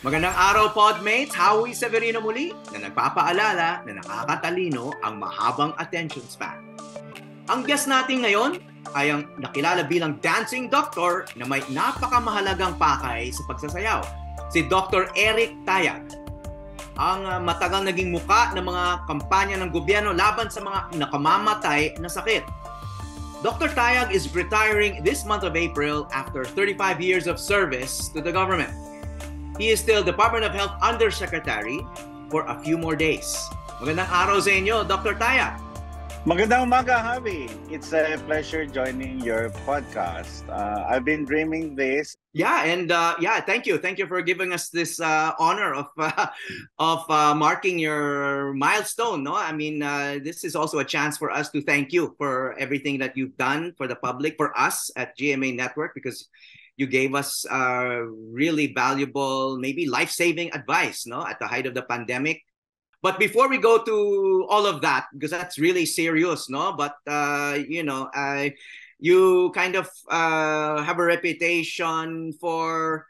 Magandang araw, Podmates! Howie Severino muli na nagpapaalala na nakakatalino ang mahabang attention span. Ang guest natin ngayon ay ang nakilala bilang dancing doctor na may napakamahalagang pakay sa pagsasayaw, si Dr. Eric Tayag. Ang ah, matagal naging muka ng mga kampanya ng gobyerno laban sa mga nakamamatay na sakit. Dr. Tayag is retiring this month of April after 35 years of service to the government. He is still Department of Health Undersecretary for a few more days. Magandang araw sa inyo, Dr. Taya. Magandang umaga, Javi. It's a pleasure joining your podcast. Uh, I've been dreaming this. Yeah, and uh, yeah, thank you, thank you for giving us this uh, honor of uh, of uh, marking your milestone. No, I mean, uh, this is also a chance for us to thank you for everything that you've done for the public, for us at GMA Network, because you gave us uh, really valuable, maybe life-saving advice, no, at the height of the pandemic. But before we go to all of that, because that's really serious, no, but uh, you know, I, you kind of uh, have a reputation for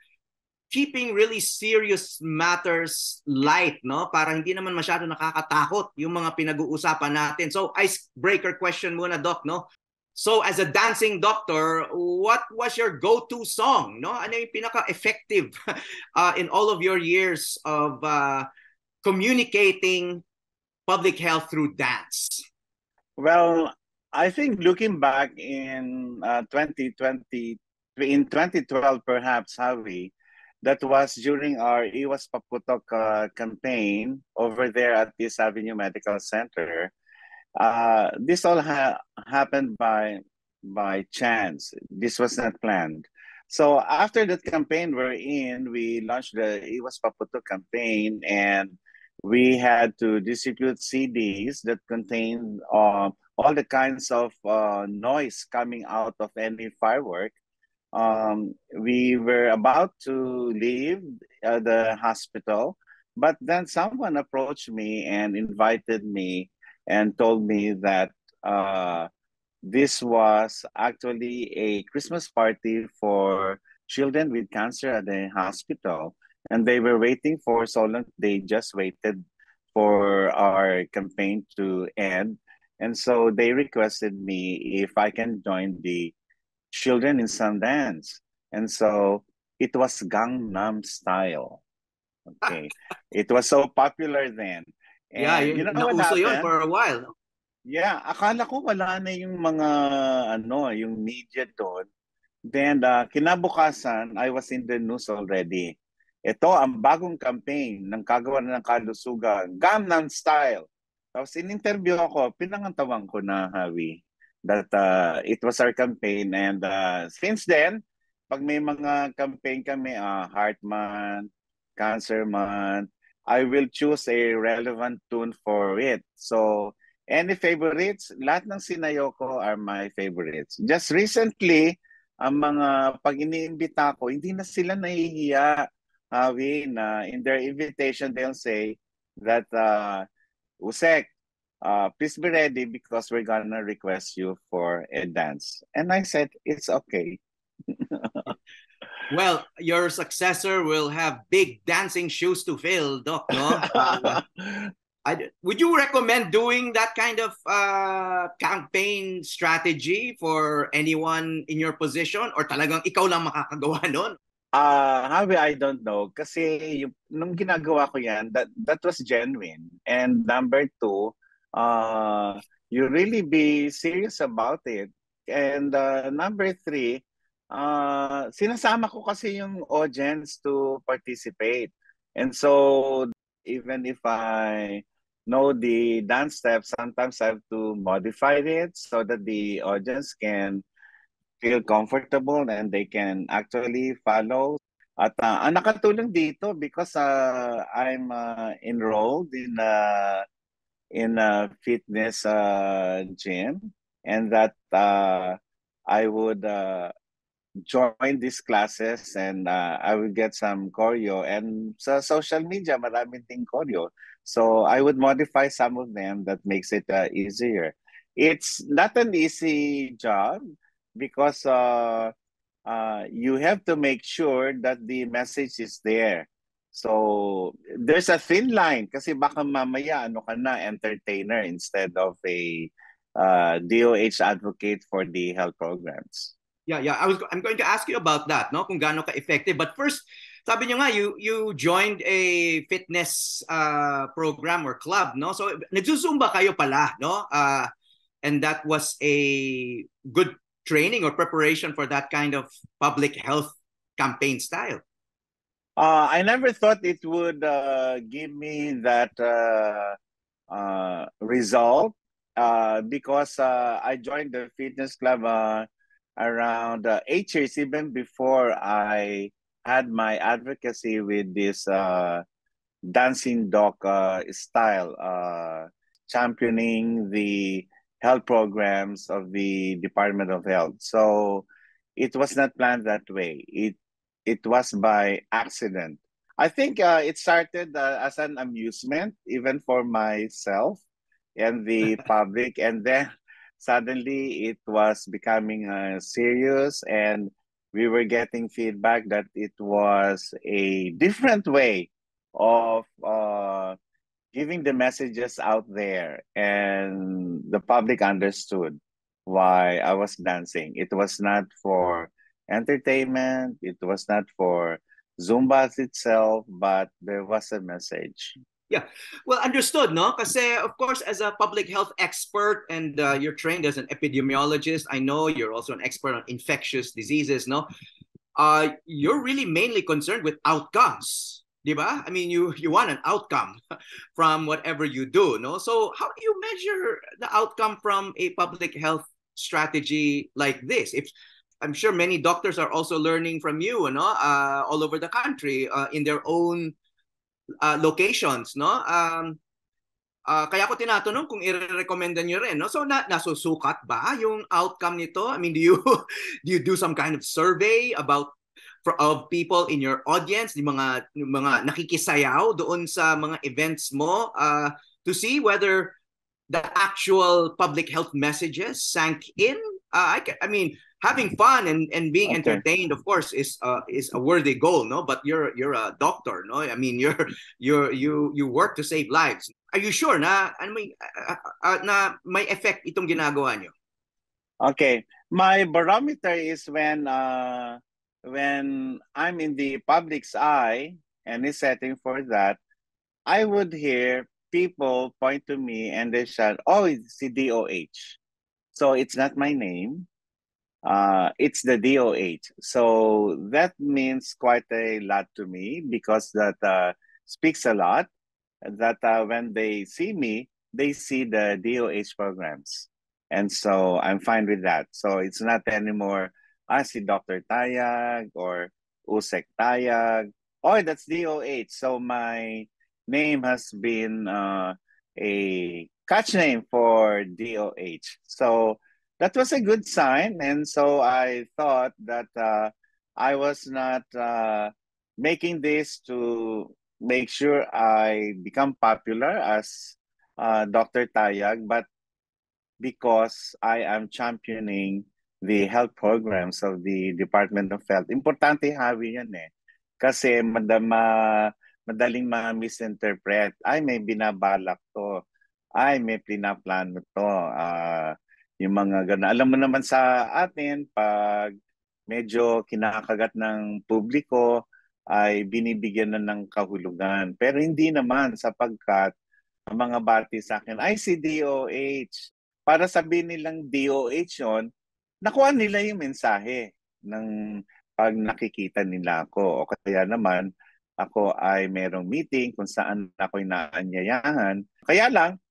keeping really serious matters light, no? Para hindi naman masyado nakakatakot yung mga pinag-uusapan natin. So, icebreaker question muna, Doc, no? So as a dancing doctor, what was your go-to song? No, ano yung pinaka-effective uh, in all of your years of uh, communicating public health through dance? Well, I think looking back in uh, 2020, in 2012 perhaps, Javi, that was during our Iwas Paputok uh, campaign over there at this Avenue Medical Center uh, this all ha- happened by by chance. This was not planned. So after that campaign we're in, we launched the Iwas Paputo campaign, and we had to distribute CDs that contained uh, all the kinds of uh, noise coming out of any firework. Um, we were about to leave uh, the hospital, but then someone approached me and invited me and told me that uh, this was actually a Christmas party for children with cancer at the hospital. And they were waiting for so long, they just waited for our campaign to end. And so they requested me if I can join the children in Sundance. And so it was Gangnam style. Okay. it was so popular then. And, yeah, yun, you know, nauso yun for a while. Yeah, akala ko wala na yung mga ano, yung media doon. Then uh, kinabukasan, I was in the news already. Ito ang bagong campaign ng kagawa ng kalusugan, Gamnan Style. Tapos in-interview ako, pinangantawan ko na Hawi that uh, it was our campaign and uh, since then, pag may mga campaign kami, uh, Heart Month, Cancer Month, I will choose a relevant tune for it. So, any favorites? Lahat ng sinayo ko are my favorites. Just recently, ang mga pag iniimbita ko, hindi na sila nahihiya. Avi, na in their invitation, they'll say that, uh, Usek, uh, please be ready because we're gonna request you for a dance. And I said, it's okay. Well, your successor will have big dancing shoes to fill, Doc. No? I, would you recommend doing that kind of uh, campaign strategy for anyone in your position? Or talagang ikaw lang makakagawa nun? Uh, ah, Javi, I don't know. Kasi yung, nung ginagawa ko yan, that, that was genuine. And number two, uh, you really be serious about it. And uh, number three, uh, sinasama ko kasi yung audience to participate. And so, even if I know the dance steps, sometimes I have to modify it so that the audience can feel comfortable and they can actually follow. At uh, ang nakatulong dito because uh, I'm uh, enrolled in uh, in a fitness uh, gym and that uh, I would uh, join these classes and uh, I will get some choreo. And sa social media, maraming ting choreo. So I would modify some of them that makes it uh, easier. It's not an easy job because uh, uh, you have to make sure that the message is there. So there's a thin line kasi baka mamaya ano ka na entertainer instead of a uh, DOH advocate for the health programs. Yeah, yeah. I was I'm going to ask you about that, no? Kung gaano ka-effective. But first, sabi niyo nga you you joined a fitness uh, program or club, no? So nagsusumba kayo pala, no? Uh, and that was a good training or preparation for that kind of public health campaign style. Uh, I never thought it would uh, give me that uh, result because I joined the fitness club around uh, eight years, even before I had my advocacy with this uh, dancing dog uh, style, uh, championing the health programs of the Department of Health. So it was not planned that way. It it was by accident. I think uh, it started uh, as an amusement, even for myself and the public, and then suddenly it was becoming uh, serious and we were getting feedback that it was a different way of uh, giving the messages out there and the public understood why i was dancing it was not for entertainment it was not for zumba itself but there was a message yeah, well understood, no? Because of course, as a public health expert and uh, you're trained as an epidemiologist, I know you're also an expert on infectious diseases, no? Uh, you're really mainly concerned with outcomes, diba? I mean, you you want an outcome from whatever you do, no? So how do you measure the outcome from a public health strategy like this? If I'm sure many doctors are also learning from you, you Uh, all over the country uh, in their own uh, locations, no? Um, uh, kaya ko tinatanong kung i-recommendan niyo rin, no? So na nasusukat ba yung outcome nito? I mean, do you do you do some kind of survey about for, of people in your audience, yung mga yung mga nakikisayaw doon sa mga events mo uh, to see whether the actual public health messages sank in? Uh, I I mean, having fun and, and being okay. entertained of course is uh, is a worthy goal no but you're you're a doctor no i mean you're you're you you work to save lives are you sure na ano may uh, uh, na may effect itong ginagawa nyo okay my barometer is when uh, when i'm in the public's eye any setting for that i would hear people point to me and they shout oh it's cdoh so it's not my name uh, it's the DO8. So that means quite a lot to me because that uh, speaks a lot that uh, when they see me, they see the DOH programs. And so I'm fine with that. So it's not anymore, I see Dr. Tayag or Usek Tayag. Oh, that's DOH. So my name has been uh, a catch name for DOH. So that was a good sign. And so I thought that uh, I was not uh, making this to make sure I become popular as uh, Dr. Tayag, but because I am championing the health programs of the Department of Health. Importante have yan eh. Kasi madama, madaling ma-misinterpret. Ay, may binabalak to. Ay, may pinaplano to. Uh, yung mga gano'n. Alam mo naman sa atin, pag medyo kinakagat ng publiko, ay binibigyan na ng kahulugan. Pero hindi naman sapagkat ang mga bati sa akin, ay si DOH. Para sabihin nilang DOH yon, nakuha nila yung mensahe ng pag nakikita nila ako. O kaya naman, ako ay merong meeting kung saan ako'y naanyayahan. Kaya lang,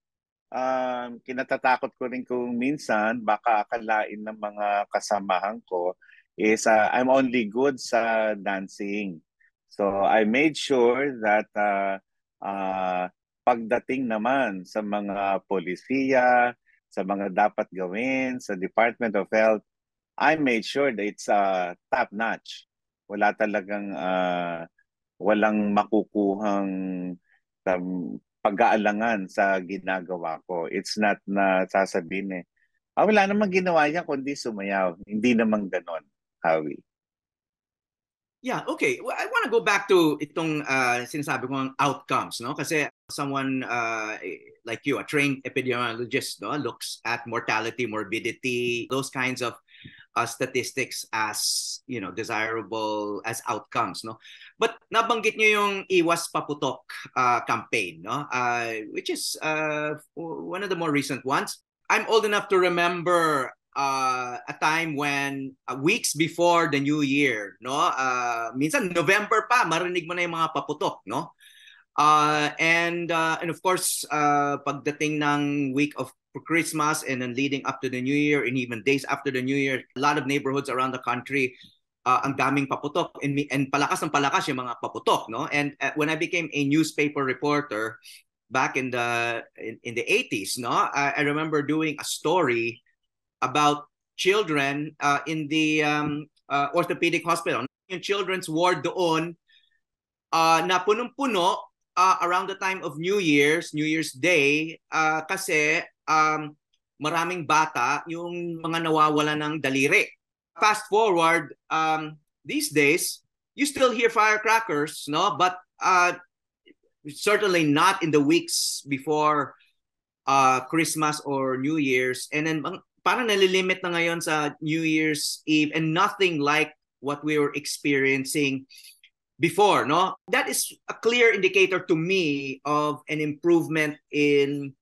um, kinatatakot ko rin kung minsan baka akalain ng mga kasamahan ko is uh, I'm only good sa dancing. So I made sure that uh, uh, pagdating naman sa mga polisiya, sa mga dapat gawin sa Department of Health, I made sure that it's uh, top notch. Wala talagang uh, walang makukuhang um, pag-aalangan sa ginagawa ko. It's not na sasabihin eh, ah, wala namang ginawa niya kundi sumayaw. Hindi naman ganon, Howie. Yeah, okay. Well, I want to go back to itong uh, sinasabi kong outcomes, no? Kasi someone uh, like you, a trained epidemiologist, no, looks at mortality, morbidity, those kinds of uh, statistics as, you know, desirable as outcomes, no? But nabanggit niyo yung Iwas Paputok uh, campaign, no? Uh, which is uh, one of the more recent ones. I'm old enough to remember uh, a time when uh, weeks before the new year, no? Uh, minsan November pa, marinig mo na yung mga paputok, no? Uh, and uh, and of course, uh, pagdating ng week of Christmas and then leading up to the new year and even days after the new year, a lot of neighborhoods around the country uh, ang daming paputok and, and palakas ng palakas yung mga paputok no and uh, when I became a newspaper reporter back in the in, in the 80s no I, I remember doing a story about children uh, in the um, uh, orthopedic hospital yung children's ward doon uh, na punong-puno uh, around the time of New Year's New Year's Day uh, kasi um, maraming bata yung mga nawawala ng daliri fast forward, um, these days, you still hear firecrackers, no? But uh, certainly not in the weeks before uh, Christmas or New Year's. And then parang nalilimit na ngayon sa New Year's Eve and nothing like what we were experiencing before, no? That is a clear indicator to me of an improvement in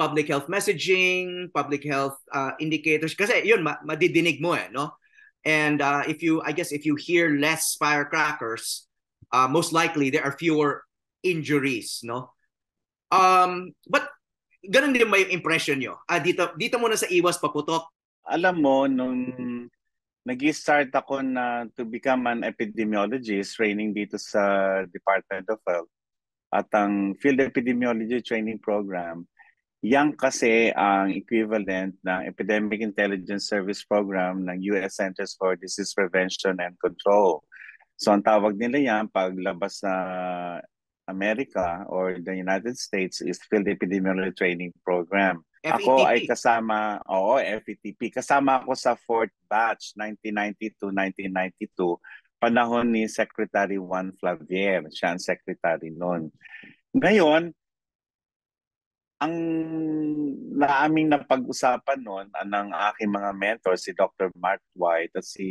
public health messaging, public health uh, indicators kasi yun ma- madidinig mo eh, no? And uh, if you I guess if you hear less firecrackers, uh, most likely there are fewer injuries, no? Um, but ganun din ba yung impression nyo? Ah, dito, dito muna sa iwas paputok. Alam mo, nung nag start ako na to become an epidemiologist training dito sa Department of Health at ang field epidemiology training program, Yang kasi ang equivalent ng Epidemic Intelligence Service Program ng US Centers for Disease Prevention and Control. So ang tawag nila yan paglabas sa America or the United States is Field Epidemiology Training Program. FETP. Ako e ay kasama, oo, FETP. Kasama ako sa fourth batch, 1992-1992, panahon ni Secretary Juan Flavier. Siya ang secretary noon. Ngayon, ang naaming napag-usapan noon ng aking mga mentor, si Dr. Mark White at si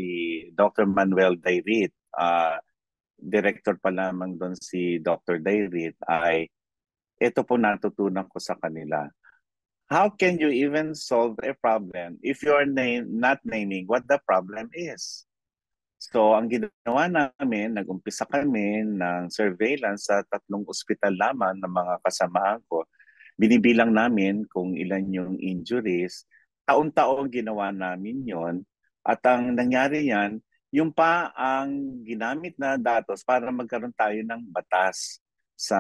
Dr. Manuel Dairit, uh, ah, director pa lamang doon si Dr. Dairit, ay ito po natutunan ko sa kanila. How can you even solve a problem if you are name, not naming what the problem is? So ang ginawa namin, nag-umpisa kami ng surveillance sa tatlong ospital lamang ng mga kasamahan ko binibilang namin kung ilan yung injuries. Taon-taon ginawa namin yon At ang nangyari yan, yung pa ang ginamit na datos para magkaroon tayo ng batas sa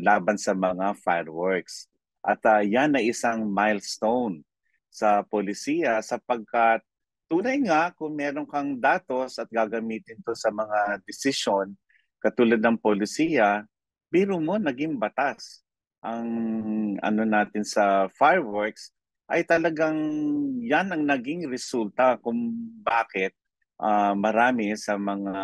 laban sa mga fireworks. At uh, yan na isang milestone sa polisiya sapagkat tunay nga kung meron kang datos at gagamitin to sa mga desisyon katulad ng polisiya, biro mo naging batas ang ano natin sa fireworks ay talagang yan ang naging resulta kung bakit uh, marami sa mga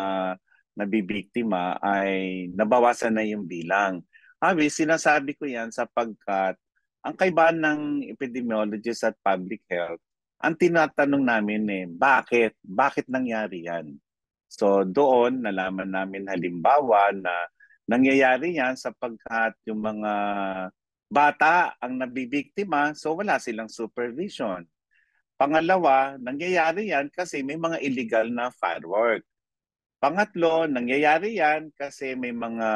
nabibiktima ay nabawasan na yung bilang. Abi, sinasabi ko yan sapagkat ang kaibahan ng epidemiologist at public health, ang tinatanong namin eh, bakit? Bakit nangyari yan? So doon nalaman namin halimbawa na Nangyayari yan sapagkat yung mga bata ang nabibiktima so wala silang supervision. Pangalawa, nangyayari yan kasi may mga illegal na firework. Pangatlo, nangyayari yan kasi may mga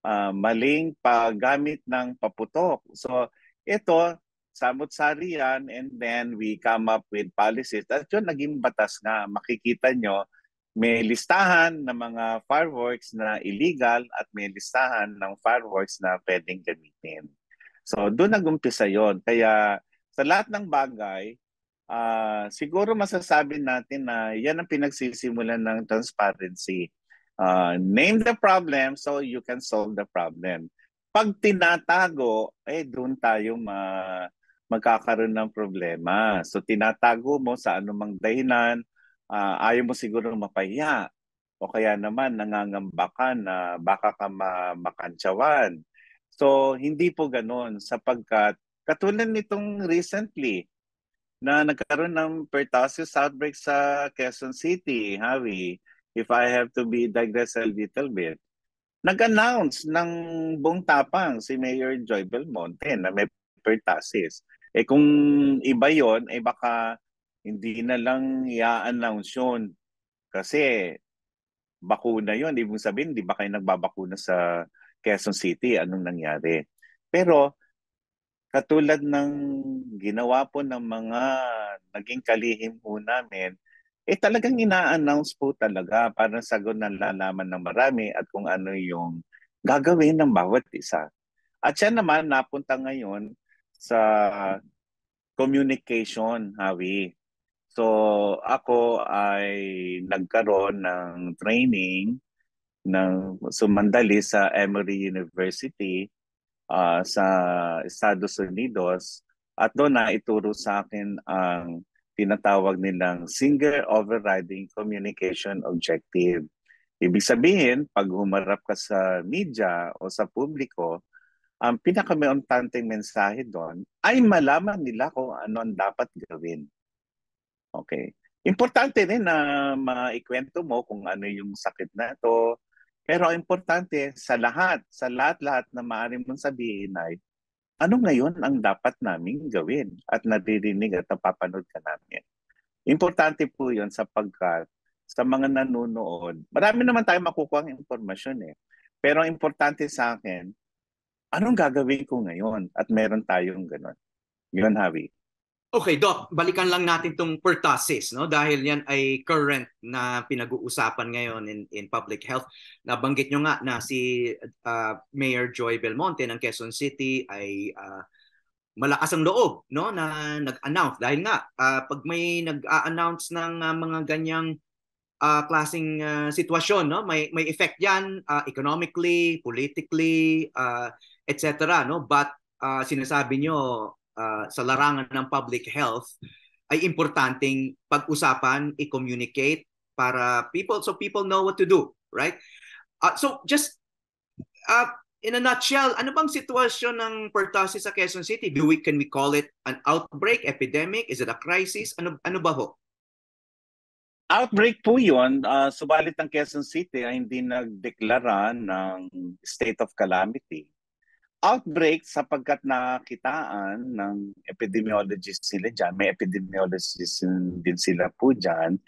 uh, maling paggamit ng paputok. So ito, samot-sari yan and then we come up with policies. At yun, naging batas nga. Makikita nyo, may listahan ng mga fireworks na illegal at may listahan ng fireworks na pwedeng gamitin. So doon nagumpisa yon. Kaya sa lahat ng bagay, uh, siguro masasabi natin na yan ang pinagsisimulan ng transparency. Uh, name the problem so you can solve the problem. Pag tinatago, eh doon tayo ma magkakaroon ng problema. So tinatago mo sa anumang dahilan, uh, ayaw mo siguro mapahiya o kaya naman nangangamba ka na baka ka ma- makantsawan. So, hindi po ganoon sapagkat katulad nitong recently na nagkaroon ng pertussis outbreak sa Quezon City, Harry, if I have to be digress a little bit, nag-announce ng buong tapang si Mayor Joy Belmonte na may pertussis. Eh kung iba yon, eh baka hindi na lang i-announce yun kasi bakuna yun. Ibig sabihin, di ba kayo nagbabakuna sa Quezon City? Anong nangyari? Pero katulad ng ginawa po ng mga naging kalihim po namin, eh talagang ina-announce po talaga para sagot ng lalaman ng marami at kung ano yung gagawin ng bawat isa. At siya naman napunta ngayon sa communication, Hawi. So ako ay nagkaroon ng training ng sumandali sa Emory University uh, sa Estados Unidos at doon na ituro sa akin ang tinatawag nilang single overriding communication objective. Ibig sabihin, pag humarap ka sa media o sa publiko, ang pinakamayuntanteng mensahe doon ay malaman nila kung ano ang dapat gawin. Okay. Importante din na maikwento mo kung ano yung sakit na to. Pero importante sa lahat, sa lahat-lahat na maaari mong sabihin ay ano ngayon ang dapat naming gawin at naririnig at napapanood ka namin. Importante po yun sapagkat sa mga nanonood, marami naman tayong makukuha ng impormasyon eh. Pero ang importante sa akin, anong gagawin ko ngayon at meron tayong ganun. Yun, Hawi. Okay, Doc, balikan lang natin tong pertussis, no? Dahil yan ay current na pinag-uusapan ngayon in, in public health. Nabanggit nyo nga na si uh, Mayor Joy Belmonte ng Quezon City ay uh, malakas ang loob, no? Na nag-announce dahil nga uh, pag may nag-announce ng uh, mga ganyang uh, klasing uh, sitwasyon, no? May may effect 'yan uh, economically, politically, uh, etc., no? But uh, sinasabi nyo uh, sa larangan ng public health ay importanteng pag-usapan, i-communicate para people so people know what to do, right? Uh, so just uh, in a nutshell, ano bang sitwasyon ng pertussis sa Quezon City? Do we can we call it an outbreak, epidemic? Is it a crisis? Ano ano ba ho? Outbreak po yun, uh, subalit ang Quezon City ay hindi nagdeklara ng state of calamity outbreak sapagkat nakitaan ng epidemiologist sila dyan, may epidemiologist din sila po dyan,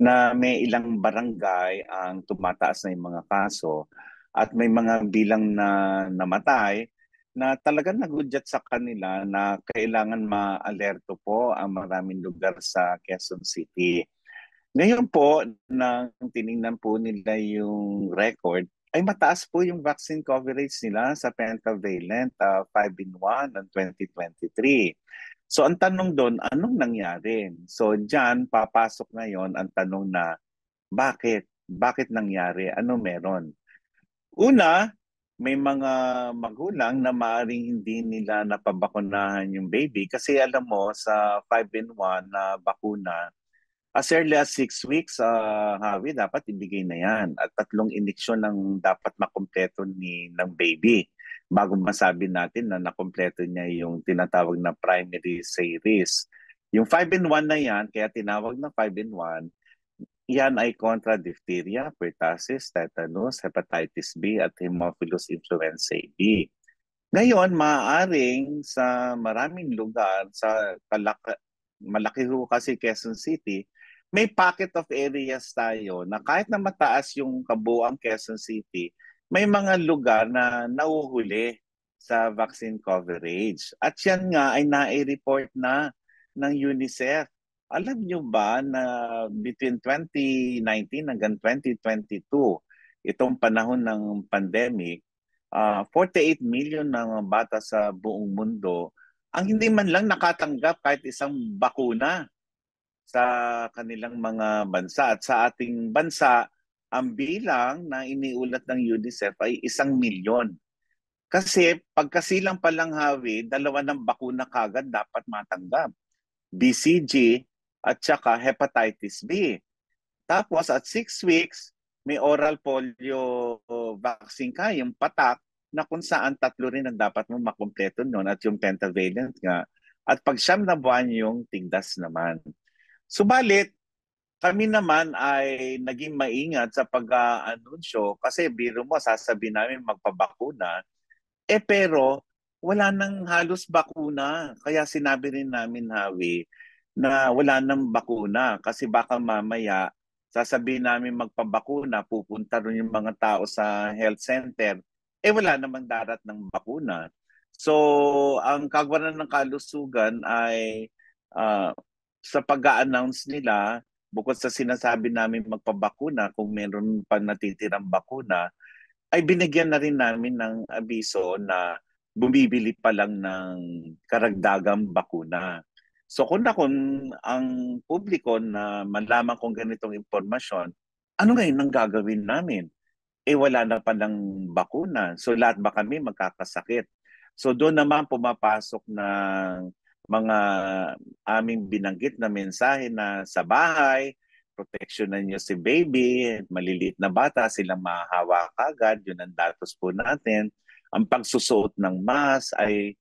na may ilang barangay ang tumataas na yung mga kaso at may mga bilang na namatay na talagang nagudyat sa kanila na kailangan maalerto po ang maraming lugar sa Quezon City. Ngayon po, nang tiningnan po nila yung record, ay mataas po yung vaccine coverage nila sa pentavalent uh, ah, 5-in-1 ng 2023. So ang tanong doon, anong nangyari? So diyan papasok ngayon ang tanong na bakit? Bakit nangyari? Ano meron? Una, may mga magulang na maaring hindi nila napabakunahan yung baby kasi alam mo sa 5-in-1 na bakuna, as early as six weeks, uh, ah, Hawi, dapat ibigay na yan. At tatlong injection ang dapat makompleto ni, ng baby bago masabi natin na nakompleto niya yung tinatawag na primary series. Yung 5 in 1 na yan, kaya tinawag na 5 in 1, yan ay contra diphtheria, pertussis, tetanus, hepatitis B at hemophilus influenzae B. Ngayon, maaaring sa maraming lugar, sa kalaka, malaki ho kasi Quezon City, may pocket of areas tayo na kahit na mataas yung kabuang Quezon City, may mga lugar na nauhuli sa vaccine coverage. At yan nga ay nai-report na ng UNICEF. Alam nyo ba na between 2019 hanggang 2022, itong panahon ng pandemic, uh, ah, 48 million ng bata sa buong mundo ang hindi man lang nakatanggap kahit isang bakuna sa kanilang mga bansa. At sa ating bansa, ang bilang na iniulat ng UNICEF ay isang milyon. Kasi pagkasilang palang hawi, dalawa ng bakuna kagad dapat matanggap. BCG at saka hepatitis B. Tapos at 6 weeks, may oral polio vaccine ka, yung patak, na kung saan tatlo rin ang dapat mo makumpleto noon at yung pentavalent nga. At pag siyam na buwan yung tigdas naman. Subalit, kami naman ay naging maingat sa pag-anunsyo kasi biro mo, sasabihin namin magpabakuna. Eh pero, wala nang halos bakuna. Kaya sinabi rin namin, Hawi, na wala nang bakuna kasi baka mamaya sasabihin namin magpabakuna, pupunta rin yung mga tao sa health center. Eh wala namang darat ng bakuna. So, ang kagwanan ng kalusugan ay uh, sa pag-announce nila, bukod sa sinasabi namin magpabakuna, kung meron pa natitirang bakuna, ay binigyan na rin namin ng abiso na bumibili pa lang ng karagdagang bakuna. So kung na kung ang publiko na malaman kung ganitong impormasyon, ano ngayon ang gagawin namin? Eh wala na pa ng bakuna. So lahat ba kami magkakasakit? So doon naman pumapasok ng mga aming binanggit na mensahe na sa bahay, proteksyonan nyo si baby, maliliit na bata, sila mahahawa agad, yun ang datos po natin. Ang pagsusuot ng mask ay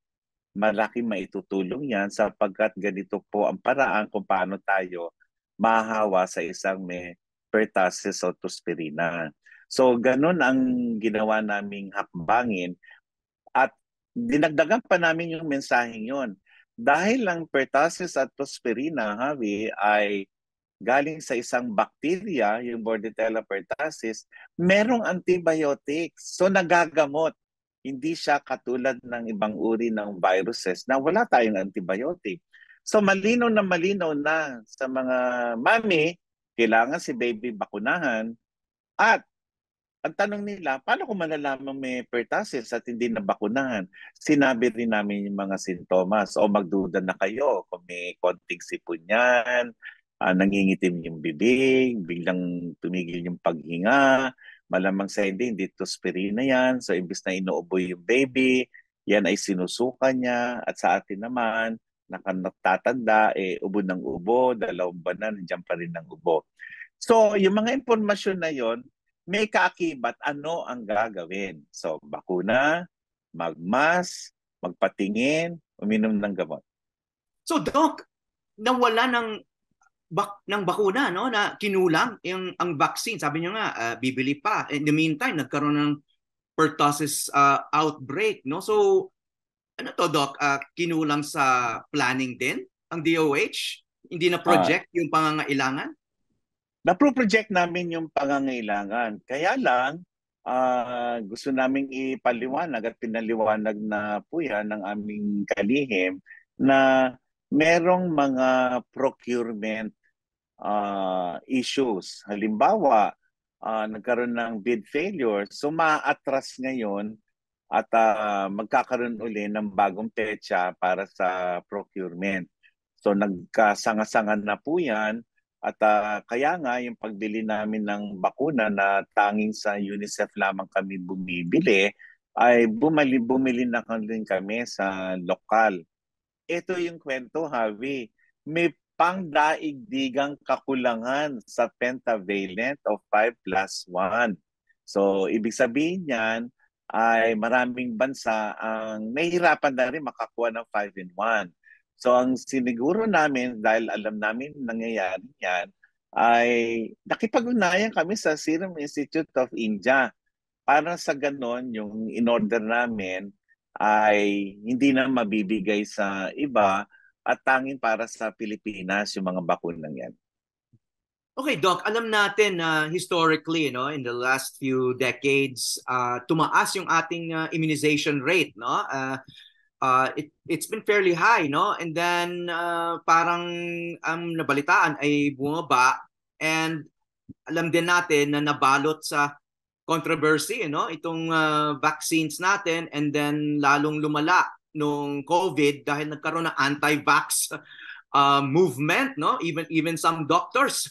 malaki maitutulong yan sapagkat ganito po ang paraan kung paano tayo mahawa sa isang may pertussis o tuspirina. So ganun ang ginawa naming hakbangin at dinagdagan pa namin yung mensaheng yon dahil ang pertussis at prosperina, Javi, ay galing sa isang bacteria, yung Bordetella pertussis, merong antibiotics. So nagagamot. Hindi siya katulad ng ibang uri ng viruses na wala tayong antibiotic. So malinaw na malinaw na sa mga mami, kailangan si baby bakunahan. At ang tanong nila, paano ko malalaman may pertussis at hindi bakunahan? Sinabi rin namin yung mga sintomas. O magduda na kayo kung may konting sipon yan, uh, nangingitim yung bibig, biglang tumigil yung paghinga, malamang sa hindi, hindi spirina yan. So, imbis na inuuboy yung baby, yan ay sinusuka niya. At sa atin naman, nakatatanda, eh, ubo ng ubo, dalawang banan, nandiyan pa rin ng ubo. So, yung mga impormasyon na yon may kaakibat, ano ang gagawin? So, bakuna, magmas, magpatingin, uminom ng gamot. So, Doc, nawala ng bak ng bakuna no na kinulang yung ang vaccine sabi niyo nga uh, bibili pa in the meantime nagkaroon ng pertussis uh, outbreak no so ano to doc uh, kinulang sa planning din ang DOH hindi na project uh, yung pangangailangan Napro-project namin yung pangangailangan. Kaya lang, uh, gusto namin ipaliwanag at pinaliwanag na po yan ng aming kalihim na merong mga procurement uh, issues. Halimbawa, uh, nagkaroon ng bid failure, so maatras ngayon at uh, magkakaroon uli ng bagong petsa para sa procurement. So nagkasanga-sanga na po yan at uh, kaya nga yung pagbili namin ng bakuna na tanging sa UNICEF lamang kami bumibili ay bumali bumili na din kami sa lokal. Ito yung kwento, Javi. May pangdaigdigang kakulangan sa pentavalent of 5 plus 1. So, ibig sabihin niyan ay maraming bansa ang nahihirapan na rin makakuha ng 5 in 1. So ang siniguro namin, dahil alam namin nangyayari yan, ay nakipag-unayan kami sa Serum Institute of India. Para sa ganon, yung in-order namin ay hindi na mabibigay sa iba at tanging para sa Pilipinas yung mga bakunang yan. Okay, Doc, alam natin na uh, historically, no, in the last few decades, uh, tumaas yung ating uh, immunization rate, no? Uh, uh, it, it's been fairly high, no? And then uh, parang ang nabalitaan ay bumaba and alam din natin na nabalot sa controversy, you eh, Know? Itong uh, vaccines natin and then lalong lumala nung COVID dahil nagkaroon ng anti-vax uh, movement, no? Even even some doctors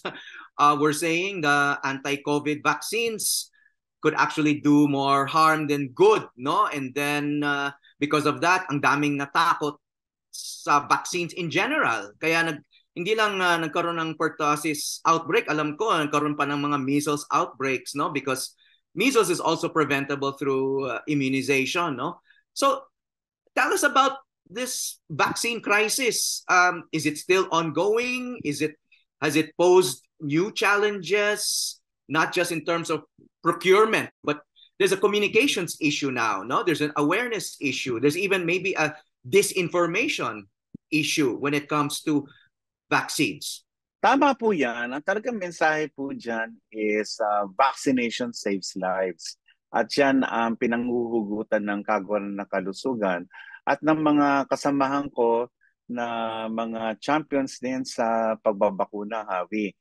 uh, were saying the anti-COVID vaccines could actually do more harm than good, no? And then uh, because of that, ang daming natakot sa vaccines in general. Kaya nag, hindi lang uh, nagkaroon ng pertussis outbreak, alam ko ah, nagkaroon pa ng mga measles outbreaks, no? Because measles is also preventable through uh, immunization, no? So tell us about this vaccine crisis. Um, is it still ongoing? Is it has it posed new challenges not just in terms of procurement, but there's a communications issue now no there's an awareness issue there's even maybe a disinformation issue when it comes to vaccines tama po yan ang talagang mensahe po diyan is uh, vaccination saves lives at yan ang um, pinanghuhugutan ng kagawaran ng kalusugan at ng mga kasamahan ko na mga champions din sa pagbabakuna, Hawi.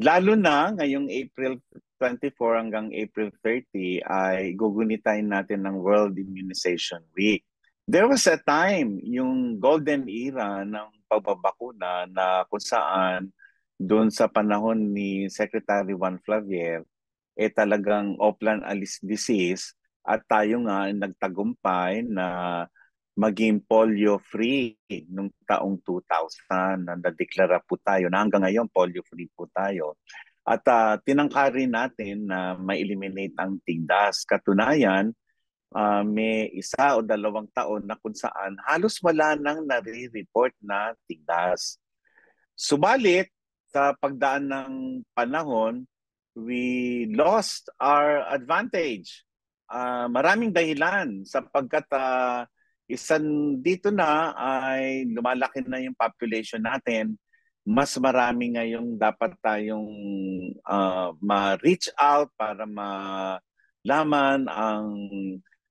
Lalo na ngayong April 24 hanggang April 30 ay gugunitain natin ng World Immunization Week. There was a time, yung golden era ng pagbabakuna na kung saan doon sa panahon ni Secretary Juan Flavier, eh talagang Oplan Alice disease at tayo nga nagtagumpay na maging polio-free nung taong 2000. Nandadeklara po tayo na hanggang ngayon polio-free po tayo. At uh, ah, tinangka rin natin na ma-eliminate ang tigdas. Katunayan, uh, may isa o dalawang taon na kung saan halos wala nang nare-report na tigdas. Subalit, sa pagdaan ng panahon, we lost our advantage. Uh, maraming dahilan sapagkat uh, Isan dito na ay lumalaki na yung population natin. Mas marami ngayong dapat tayong uh, ma-reach out para malaman ang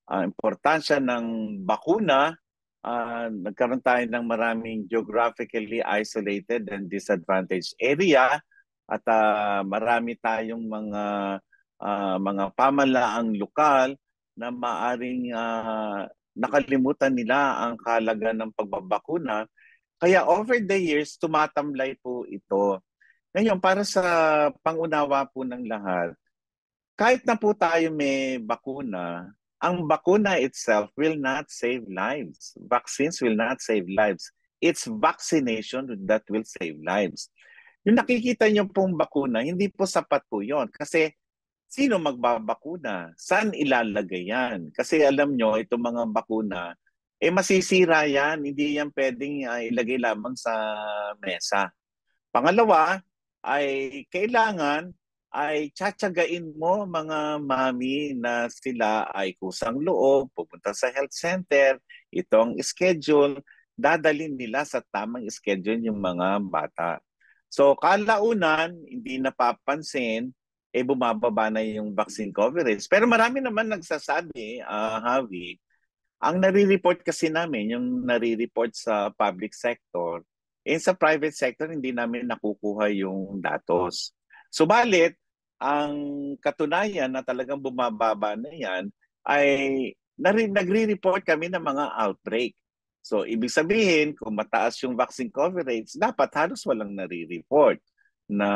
uh, importansya ng bakuna. Uh, nagkaroon tayo ng maraming geographically isolated and disadvantaged area at uh, marami tayong mga uh, mga pamalaang lokal na maaring uh, nakalimutan nila ang kalaga ng pagbabakuna. Kaya over the years, tumatamlay po ito. Ngayon, para sa pangunawa po ng lahat, kahit na po tayo may bakuna, ang bakuna itself will not save lives. Vaccines will not save lives. It's vaccination that will save lives. Yung nakikita niyo pong bakuna, hindi po sapat po yon Kasi sino magbabakuna? Saan ilalagay yan? Kasi alam nyo, itong mga bakuna, eh masisira yan. Hindi yan pwedeng uh, ilagay lamang sa mesa. Pangalawa, ay kailangan ay tsatsagain mo mga mami na sila ay kusang loob, pupunta sa health center, itong schedule, dadalin nila sa tamang schedule yung mga bata. So kalaunan, hindi napapansin, eh bumababa na yung vaccine coverage. Pero marami naman nagsasabi, uh, Javi, ang nare-report kasi namin, yung nare-report sa public sector, in eh, sa private sector, hindi namin nakukuha yung datos. Subalit, ang katunayan na talagang bumababa na yan ay nagre-report kami ng mga outbreak. So, ibig sabihin, kung mataas yung vaccine coverage, dapat halos walang nare-report na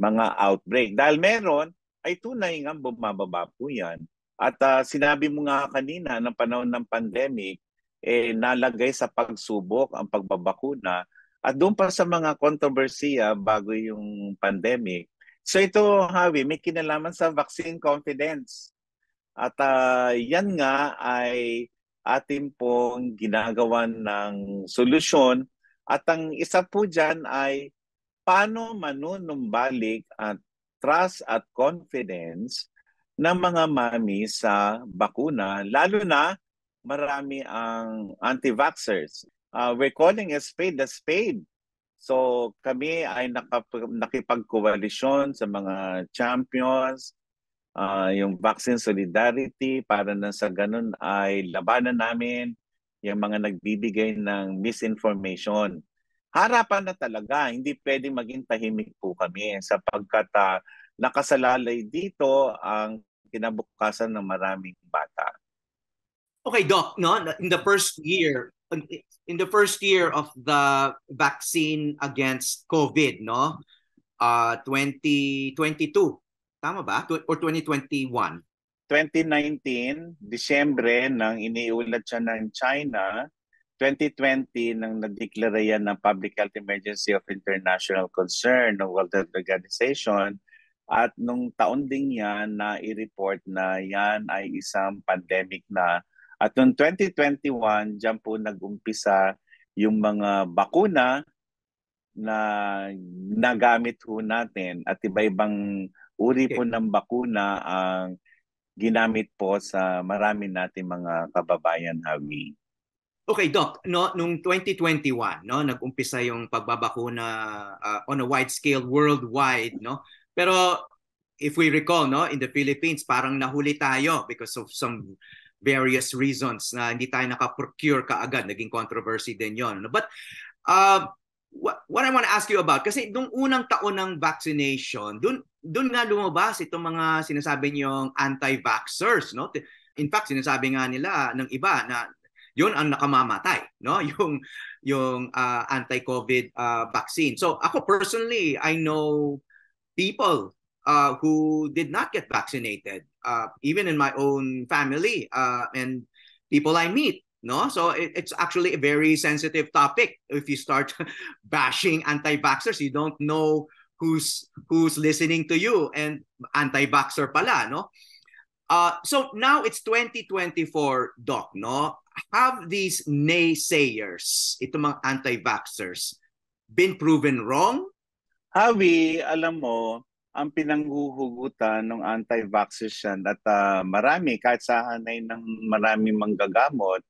mga outbreak. Dahil meron, ay tunay nga bumababa po yan. At uh, sinabi mo nga kanina, ng panahon ng pandemic, eh, nalagay sa pagsubok ang pagbabakuna at doon pa sa mga kontrobersiya bago yung pandemic. So ito, Javi, may kinalaman sa vaccine confidence. At uh, yan nga ay atin pong ginagawan ng solusyon. At ang isa po dyan ay paano manunumbalik at trust at confidence ng mga mami sa bakuna, lalo na marami ang anti-vaxxers. Uh, we're calling a spade a spade. So kami ay nakap- nakipagkoalisyon sa mga champions, uh, yung vaccine solidarity para na sa ganun ay labanan namin yung mga nagbibigay ng misinformation harapan na talaga. Hindi pwedeng maging tahimik po kami sapagkat uh, nakasalalay dito ang kinabukasan ng maraming bata. Okay, Doc, no? in the first year, in the first year of the vaccine against COVID, no? Uh, ah, 2022, tama ba? Or 2021? 2019, Disyembre, nang iniulat siya ng China, 2020 nang nadeklara yan ng Public Health Emergency of International Concern ng World Health Organization at nung taon din yan na i-report na yan ay isang pandemic na at noong 2021 diyan po nag-umpisa yung mga bakuna na nagamit ho natin at iba-ibang uri po ng bakuna ang ginamit po sa marami nating mga kababayan hawi. Okay, Doc, no, nung 2021, no, nag-umpisa yung pagbabakuna uh, on a wide scale worldwide, no? Pero if we recall, no, in the Philippines, parang nahuli tayo because of some various reasons na hindi tayo naka-procure kaagad. Naging controversy din yon. No? But uh, um, what, what I want to ask you about, kasi nung unang taon ng vaccination, dun, dun nga lumabas itong mga sinasabi niyong anti-vaxxers. No? In fact, sinasabi nga nila ng iba na yun ang nakamamatay no yung yung uh, anti-covid uh, vaccine so ako personally i know people uh, who did not get vaccinated uh, even in my own family uh, and people i meet no so it, it's actually a very sensitive topic if you start bashing anti-vaxxers you don't know who's who's listening to you and anti-vaxxer pala no uh, so now it's 2024 doc no have these naysayers, ito mga anti-vaxxers, been proven wrong? Hawi, alam mo, ang pinanghuhugutan ng anti-vaxxers yan at uh, marami, kahit sa hanay ng marami manggagamot,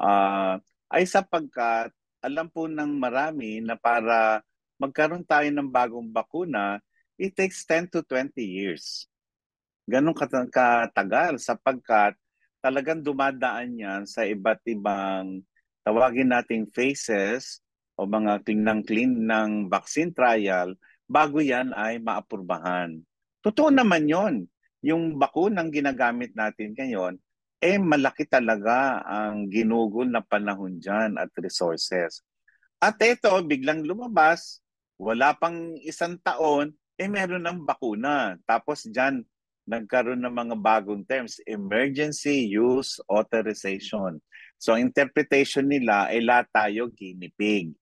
uh, ay sapagkat alam po ng marami na para magkaroon tayo ng bagong bakuna, it takes 10 to 20 years. Ganun katagal sapagkat talagang dumadaan yan sa iba't ibang tawagin nating phases o mga ng clean ng vaccine trial bago yan ay maapurbahan. Totoo naman yon. Yung bakunang ginagamit natin ngayon, eh malaki talaga ang ginugol na panahon dyan at resources. At ito, biglang lumabas, wala pang isang taon, eh meron ng bakuna. Tapos dyan, nagkaroon ng mga bagong terms, emergency use authorization. So interpretation nila ay lahat tayo ginipig. pig.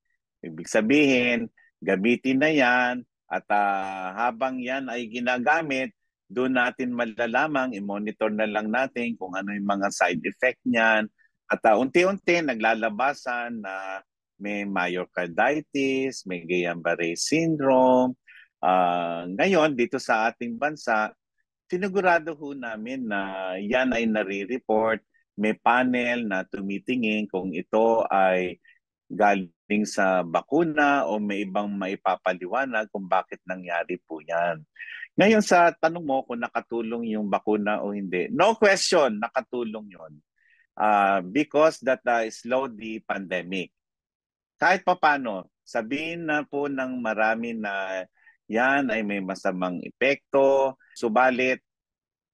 Ibig sabihin, gamitin na yan at uh, habang yan ay ginagamit, doon natin malalamang, i-monitor na lang natin kung ano yung mga side effect niyan. At uh, unti-unti naglalabasan na may myocarditis, may Guillain-Barré syndrome. Uh, ngayon, dito sa ating bansa, sinigurado ho namin na yan ay nare-report, may panel na tumitingin kung ito ay galing sa bakuna o may ibang maipapaliwanag kung bakit nangyari po yan. Ngayon sa tanong mo kung nakatulong yung bakuna o hindi, no question, nakatulong yon uh, ah, because that uh, slowed the pandemic. Kahit pa paano, sabihin na po ng marami na yan ay may masamang epekto. Subalit,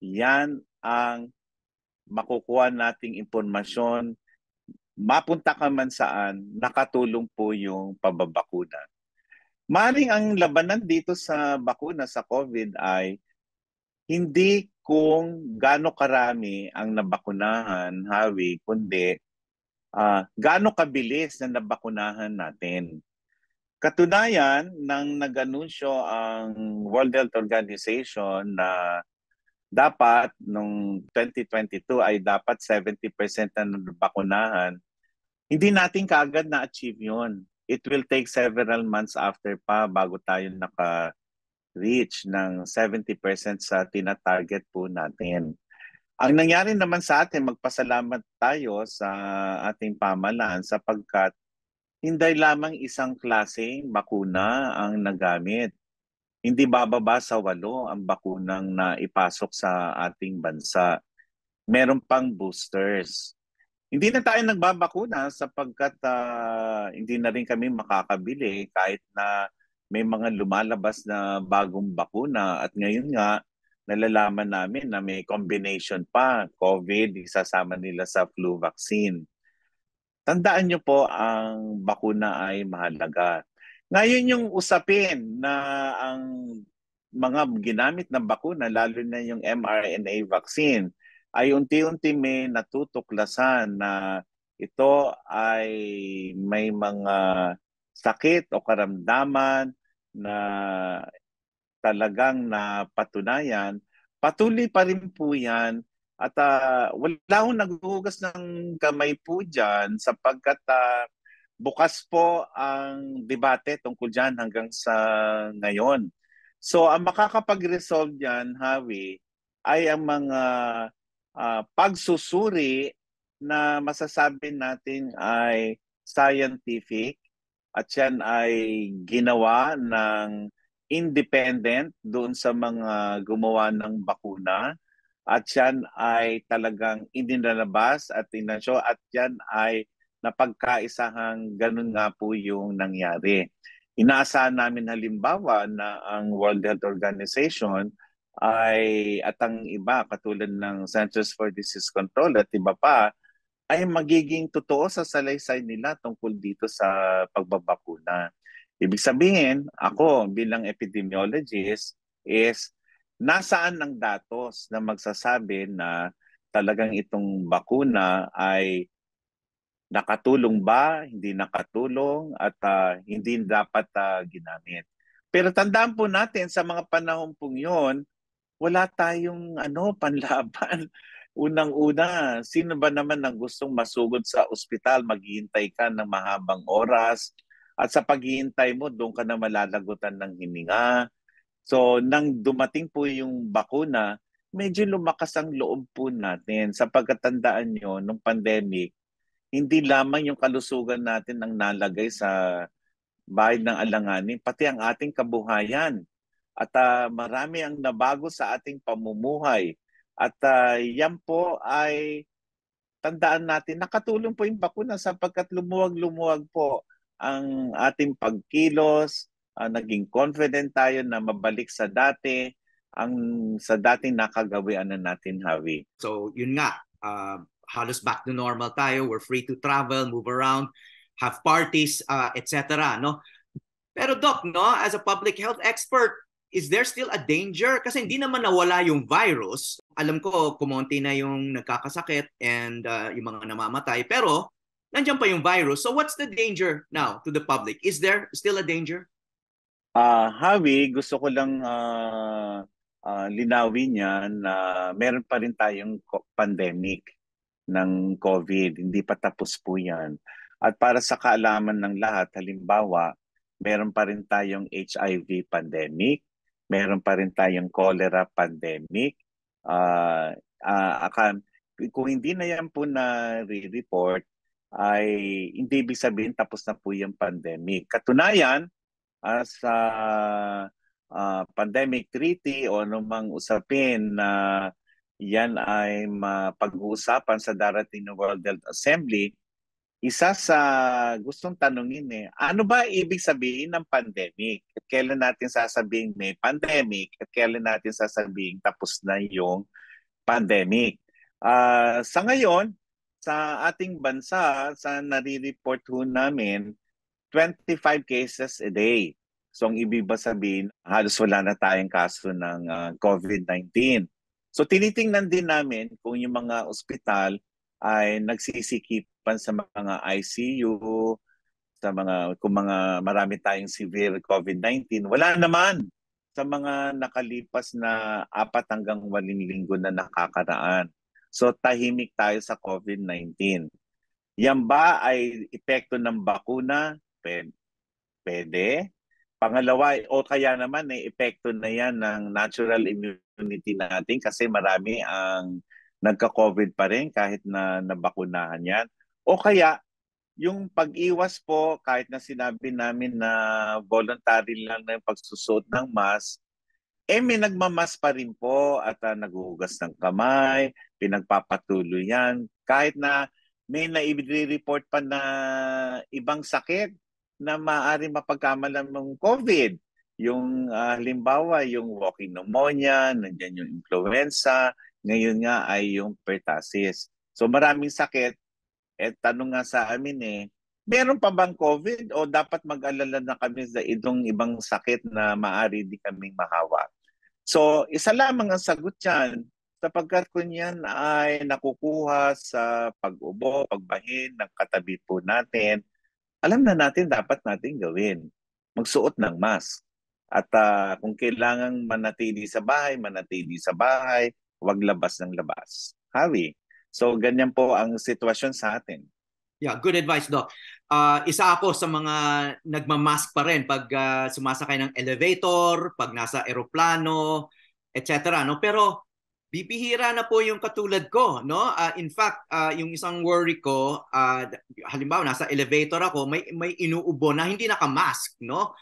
yan ang makukuha nating impormasyon mapunta ka man saan, nakatulong po yung pababakuna. Maring ang labanan dito sa bakuna sa COVID ay hindi kung gaano karami ang nabakunahan, Hawi, kundi uh, gaano kabilis na nabakunahan natin. Katunayan, nang nag-anunsyo ang World Health Organization na dapat nung 2022 ay dapat 70% na bakunahan, hindi natin kaagad na-achieve yon. It will take several months after pa bago tayo naka-reach ng 70% sa tina-target po natin. Ang nangyari naman sa atin, magpasalamat tayo sa ating pamalaan sapagkat hindi lamang isang klaseng bakuna ang nagamit. Hindi bababa sa walo ang bakunang na ipasok sa ating bansa. Meron pang boosters. Hindi na tayo nagbabakuna sapagkat uh, hindi na rin kami makakabili kahit na may mga lumalabas na bagong bakuna at ngayon nga nalalaman namin na may combination pa COVID isasama nila sa flu vaccine tandaan nyo po ang bakuna ay mahalaga. Ngayon yung usapin na ang mga ginamit na bakuna, lalo na yung mRNA vaccine, ay unti-unti may natutuklasan na ito ay may mga sakit o karamdaman na talagang napatunayan, patuloy pa rin po yan at uh, wala akong naghuhugas ng kamay po dyan sapagkat uh, bukas po ang debate tungkol dyan hanggang sa ngayon. So ang makakapag-resolve dyan, Hawi, ay ang mga uh, pagsusuri na masasabi natin ay scientific at yan ay ginawa ng independent doon sa mga gumawa ng bakuna at yan ay talagang ininalabas at inansyo at yan ay napagkaisahang ganun nga po yung nangyari. Inaasahan namin halimbawa na ang World Health Organization ay at ang iba katulad ng Centers for Disease Control at iba pa ay magiging totoo sa salaysay nila tungkol dito sa pagbabakuna. Ibig sabihin, ako bilang epidemiologist is nasaan ang datos na magsasabi na talagang itong bakuna ay nakatulong ba, hindi nakatulong at uh, hindi dapat uh, ginamit. Pero tandaan po natin sa mga panahon pong 'yon, wala tayong ano panlaban. Unang-una, sino ba naman ang gustong masugod sa ospital, maghihintay ka ng mahabang oras at sa paghihintay mo doon ka na malalagutan ng hininga, So nang dumating po yung bakuna, medyo lumakas ang loob po natin. Sa pagkatandaan nyo, nung pandemic, hindi lamang yung kalusugan natin ang nalagay sa bahay ng alanganin, pati ang ating kabuhayan. At uh, marami ang nabago sa ating pamumuhay. At uh, yan po ay tandaan natin, nakatulong po yung bakuna sapagkat lumuwag-lumuwag po ang ating pagkilos, uh, naging confident tayo na mabalik sa dati ang sa dating nakagawian na natin, Javi. So, yun nga, uh, halos back to normal tayo, we're free to travel, move around, have parties, uh, ah, etc. No? Pero Doc, no, as a public health expert, is there still a danger? Kasi hindi naman nawala yung virus. Alam ko, kumonti na yung nagkakasakit and uh, yung mga namamatay. Pero, nandiyan pa yung virus. So what's the danger now to the public? Is there still a danger? Ah, Hawi, gusto ko lang ah, ah, linawin yan na meron pa rin tayong pandemic ng COVID. Hindi pa tapos po yan. At para sa kaalaman ng lahat, halimbawa, meron pa rin tayong HIV pandemic, meron pa rin tayong cholera pandemic. Ah, ah, akan, kung hindi na yan po na re-report, ay hindi ibig sabihin tapos na po yung pandemic. Katunayan, as uh, ah, pandemic treaty o anumang usapin na uh, yan ay mapag-uusapan sa darating ng World Health Assembly, isa sa gustong tanongin eh, ano ba ibig sabihin ng pandemic? At kailan natin sasabihin may pandemic? At kailan natin sasabihin tapos na yung pandemic? Uh, sa ngayon, sa ating bansa, sa nare-report ho namin, 25 cases a day. So ang ibig ba sabihin, halos wala na tayong kaso ng uh, ah, COVID-19. So tinitingnan din namin kung yung mga ospital ay nagsisikipan sa mga ICU, sa mga kung mga marami tayong severe COVID-19. Wala naman sa mga nakalipas na apat hanggang waling linggo na nakakaraan. So tahimik tayo sa COVID-19. Yan ba ay epekto ng bakuna? natin. Pwede. Pangalawa, o kaya naman, eh, epekto na yan ng natural immunity natin kasi marami ang nagka-COVID pa rin kahit na nabakunahan yan. O kaya, yung pag-iwas po, kahit na sinabi namin na voluntary lang na yung pagsusot ng mask, eh may nagmamas pa rin po at uh, ah, naguhugas ng kamay, pinagpapatuloy yan. Kahit na may naibiri-report pa na ibang sakit, na maaari mapagkamalan ng COVID. Yung uh, halimbawa, yung walking pneumonia, nandiyan yung influenza, ngayon nga ay yung pertussis. So maraming sakit. At eh, tanong nga sa amin eh, meron pa bang COVID o dapat mag-alala na kami sa itong ibang sakit na maaari di kaming mahawa? So isa lamang ang sagot dyan sapagkat kung yan ay nakukuha sa pag-ubo, pagbahin ng katabi po natin, alam na natin dapat natin gawin. Magsuot ng mask. At uh, kung kailangan manatili sa bahay, manatili sa bahay, huwag labas ng labas. Harry, so ganyan po ang sitwasyon sa atin. Yeah, good advice, Doc. Uh, isa ako sa mga nagmamask pa rin pag uh, sumasakay ng elevator, pag nasa eroplano, etc. No? Pero bibihira na po yung katulad ko, no? Uh, in fact, uh, yung isang worry ko, uh, halimbawa nasa elevator ako, may may inuubo na hindi naka-mask, no?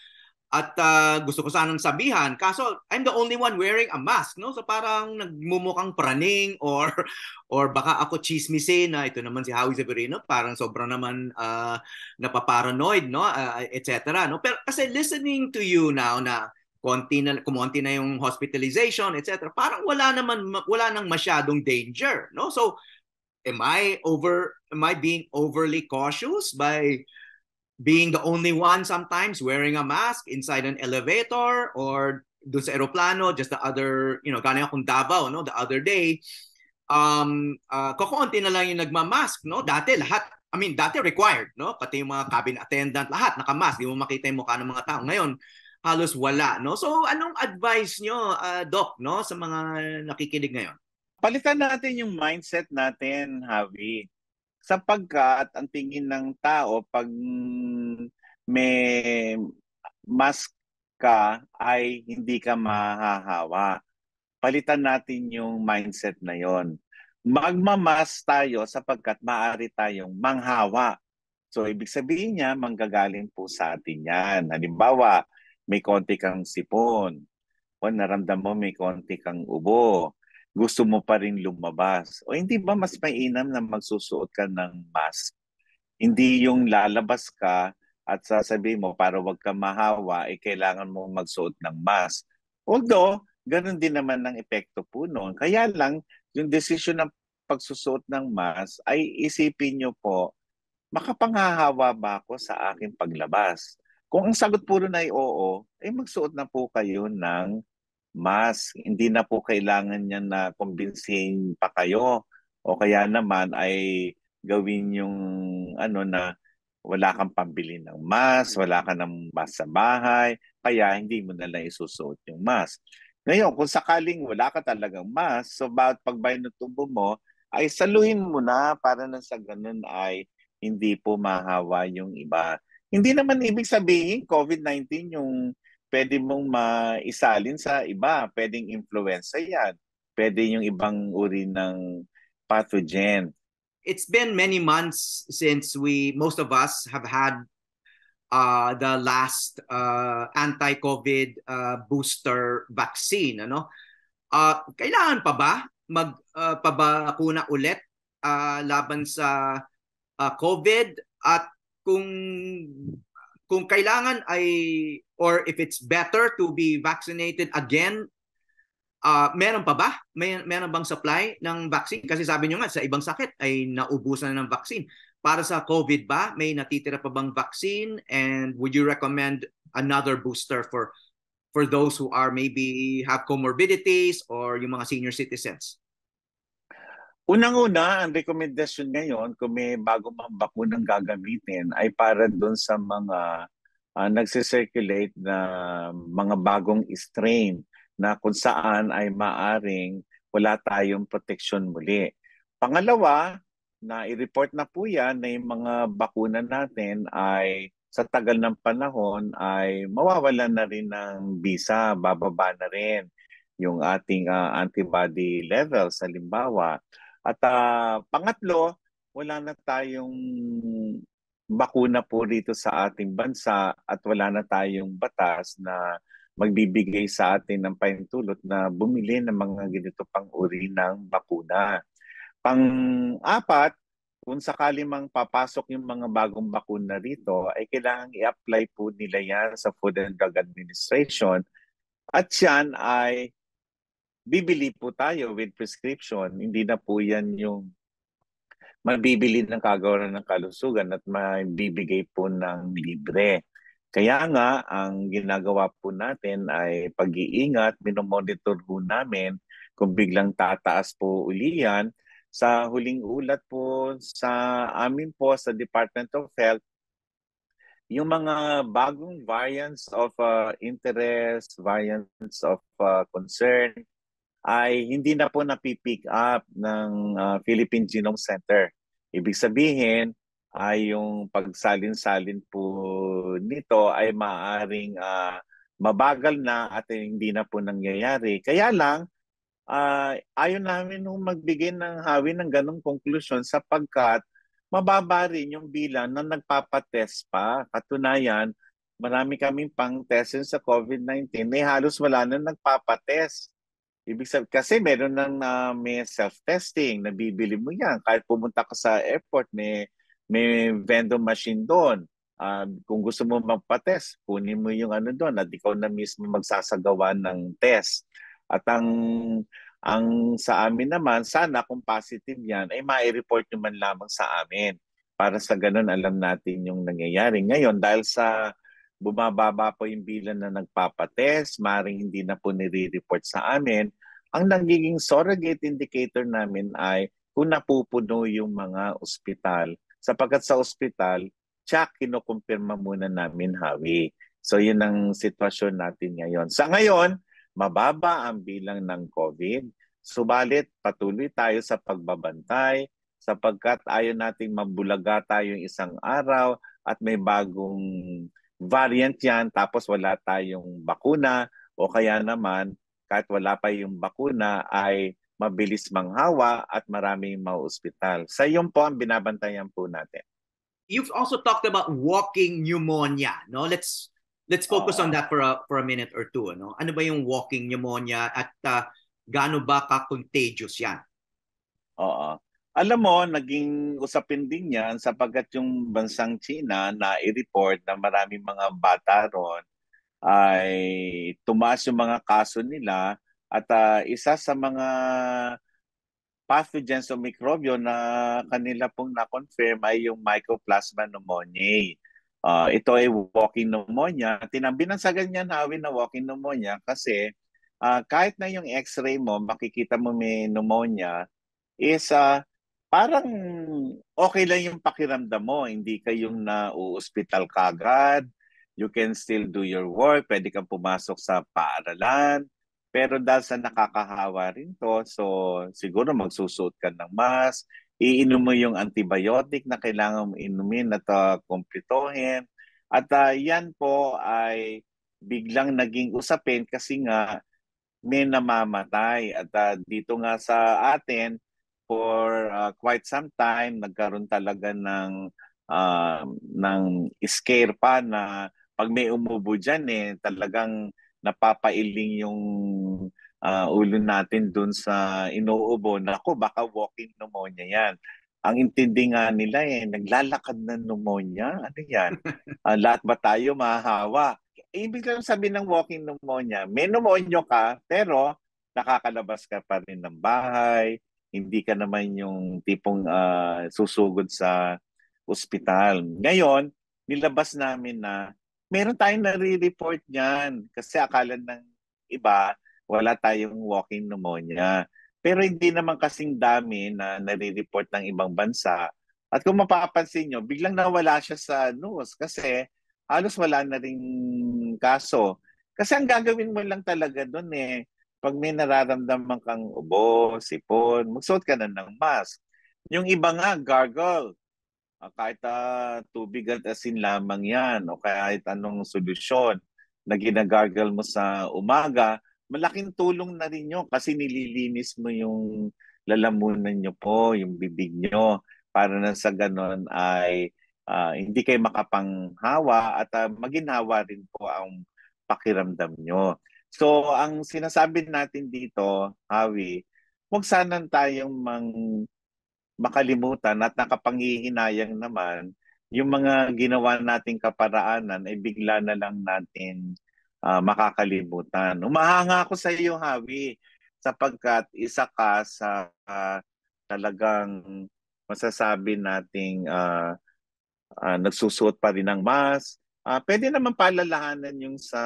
At uh, gusto ko sanang sabihan, kaso I'm the only one wearing a mask, no? So parang nagmumukhang praning or or baka ako chismisin na ito naman si Howie Severino, parang sobra naman uh, napaparanoid, no? Uh, etc. no? Pero kasi listening to you now na konti na kumonti na yung hospitalization, etc. Parang wala naman wala nang masyadong danger, no? So am I over am I being overly cautious by being the only one sometimes wearing a mask inside an elevator or dun sa eroplano just the other, you know, galing akong Davao, no, the other day. Um uh, ah, kokonti na lang yung nagma-mask, no? Dati lahat I mean, dati required, no? Pati yung mga cabin attendant, lahat naka-mask Di mo makita yung mukha ng mga tao. Ngayon, halos wala, no? So anong advice nyo, uh, Doc, no, sa mga nakikinig ngayon? Palitan natin yung mindset natin, Javi. Sapagkat ang tingin ng tao pag may mask ka ay hindi ka mahahawa. Palitan natin yung mindset na yon. Magmamas tayo sapagkat maaari tayong manghawa So ibig sabihin niya, manggagaling po sa atin yan. Halimbawa, may konti kang sipon, o naramdam mo may konti kang ubo, gusto mo pa rin lumabas. O hindi ba mas mainam na magsusuot ka ng mask? Hindi yung lalabas ka at sasabihin mo para wag ka mahawa, eh kailangan mo magsuot ng mask. Although, ganun din naman ang epekto po noon. Kaya lang, yung decision ng pagsusuot ng mask ay isipin nyo po, makapangahawa ba ako sa aking paglabas? Kung ang sagot po nun ay oo, ay eh, magsuot na po kayo ng mask. Hindi na po kailangan niya na kumbinsihin pa kayo. O kaya naman ay gawin yung ano na wala kang pambili ng mask, wala ka ng mask sa bahay, kaya hindi mo na lang isusuot yung mask. Ngayon, kung sakaling wala ka talagang mask, so bawat pagbayad ng tubo mo, ay saluhin mo na para na sa ganun ay hindi po mahawa yung iba. Hindi naman ibig sabihin COVID-19 yung pwede mong maisalin sa iba. Pwedeng influenza yan. Pwede yung ibang uri ng pathogen. It's been many months since we, most of us, have had uh, the last uh, anti-COVID uh, booster vaccine. Ano? Uh, kailangan pa ba magpabakuna uh, ulit uh, laban sa uh, COVID? At kung kung kailangan ay or if it's better to be vaccinated again uh, meron pa ba? May meron bang supply ng vaccine? Kasi sabi niyo nga sa ibang sakit ay naubusan na ng vaccine. Para sa COVID ba, may natitira pa bang vaccine and would you recommend another booster for for those who are maybe have comorbidities or yung mga senior citizens? Unang-una, ang rekomendasyon ngayon kung may bago mang bakunang gagamitin ay para doon sa mga uh, ah, nagsisirculate na mga bagong strain na kung saan ay maaring wala tayong protection muli. Pangalawa, na i-report na po yan na yung mga bakuna natin ay sa tagal ng panahon ay mawawalan na rin ng bisa, bababa na rin yung ating uh, antibody levels, halimbawa. At uh, pangatlo, wala na tayong bakuna po dito sa ating bansa at wala na tayong batas na magbibigay sa atin ng paintulot na bumili ng mga ganito pang uri ng bakuna. Pang-apat, kung sakali mang papasok yung mga bagong bakuna rito, ay kailangan i-apply po nila yan sa Food and Drug Administration at yan ay bibili po tayo with prescription. Hindi na po yan yung mabibili ng kagawaran ng kalusugan at mabibigay po ng libre. Kaya nga, ang ginagawa po natin ay pag-iingat, minomonitor po namin kung biglang tataas po uli yan. Sa huling ulat po sa amin po sa Department of Health, yung mga bagong variants of uh, interest, variants of uh, concern, ay hindi na po napipick up ng uh, Philippine Genome Center. Ibig sabihin ay yung pagsalin-salin po nito ay maaring uh, ah, mabagal na at hindi na po nangyayari. Kaya lang, uh, ah, ayon namin nung magbigay ng hawi ng ganong konklusyon sapagkat mababa rin yung bilang na nagpapatest pa. Katunayan, marami kaming pang test sa COVID-19. Eh, halos wala na nagpapatest. Ibig sabihin, kasi meron nang uh, may self-testing, nabibili mo yan. Kahit pumunta ka sa airport, may, may vendor machine doon. Uh, kung gusto mo magpa-test, kunin mo yung ano doon at ikaw na mismo magsasagawa ng test. At ang ang sa amin naman, sana kung positive yan, ay ma-report nyo man lamang sa amin. Para sa ganun, alam natin yung nangyayari. Ngayon, dahil sa bumababa po yung bilang na nagpapatest, maring hindi na po nire-report sa amin, ang nagiging surrogate indicator namin ay kung napupuno yung mga ospital. Sapagkat sa ospital, siya kinukumpirma muna namin hawi. So yun ang sitwasyon natin ngayon. Sa ngayon, mababa ang bilang ng COVID. Subalit patuloy tayo sa pagbabantay sapagkat ayaw nating mabulaga tayo isang araw at may bagong variant yan tapos wala tayong bakuna o kaya naman kahit wala pa yung bakuna ay mabilis manghawa at maraming mauospital. Sa iyon po ang binabantayan po natin. You've also talked about walking pneumonia, no? Let's let's focus uh, on ah. that for a for a minute or two, no? Ano ba yung walking pneumonia at uh, gaano ba ka contagious 'yan? Oo. Uh, alam mo, naging usapin din 'yan sapagkat yung bansang China na i-report na maraming mga bata ron ay tumaas yung mga kaso nila at uh, isa sa mga pathogens o mikrobyo na kanila pong na-confirm ay yung Mycoplasma pneumoniae. Uh, ah, ito ay walking pneumonia. Tinambi ng sa ganyan na walking pneumonia kasi uh, kahit na yung x-ray mo, makikita mo may pneumonia, is uh, parang okay lang yung pakiramdam mo. Hindi kayong na-ospital kagad, you can still do your work, pwede kang pumasok sa paaralan, pero dahil sa nakakahawa rin to, so siguro magsusuot ka ng mask, iinom mo yung antibiotic na kailangan mo inumin at uh, ah, kumpitohin. At uh, yan po ay biglang naging usapin kasi nga may namamatay. At uh, dito nga sa atin, for uh, quite some time, nagkaroon talaga ng, uh, ng scare pa na pag may umubo dyan eh, talagang napapailing yung uh, ulo natin dun sa inuubo. Nako, baka walking pneumonia yan. Ang intindi nga nila eh, naglalakad ng pneumonia. Ano yan? uh, lahat ba tayo mahahawa? Ibig lang sabihin ng walking pneumonia, may pneumonia ka, pero nakakalabas ka pa rin ng bahay, hindi ka naman yung tipong uh, susugod sa ospital. Ngayon, nilabas namin na meron tayong nare-report niyan kasi akala ng iba wala tayong walking pneumonia. Pero hindi naman kasing dami na nare-report ng ibang bansa. At kung mapapansin nyo, biglang nawala siya sa news kasi halos wala na rin kaso. Kasi ang gagawin mo lang talaga doon eh, pag may nararamdaman kang ubo, sipon, magsuot ka na ng mask. Yung iba nga, gargle. Ah, kahit uh, tubig at asin lamang yan o kahit anong solusyon na ginagargle mo sa umaga, malaking tulong na rin yun kasi nililinis mo yung lalamunan nyo po, yung bibig nyo para na sa ganon ay uh, hindi kayo makapanghawa at uh, maginhawa rin po ang pakiramdam nyo. So, ang sinasabi natin dito, Hawi, huwag sana tayong mang makalimutan at nakapanghihinayang naman yung mga ginawa nating kaparaanan ay bigla na lang natin uh, makakalimutan. Umahanga ako sa iyo, Hawi, sapagkat isa ka sa uh, talagang masasabi nating uh, uh, nagsusuot pa rin ng mask. Uh, pwede naman palalahanan yung sa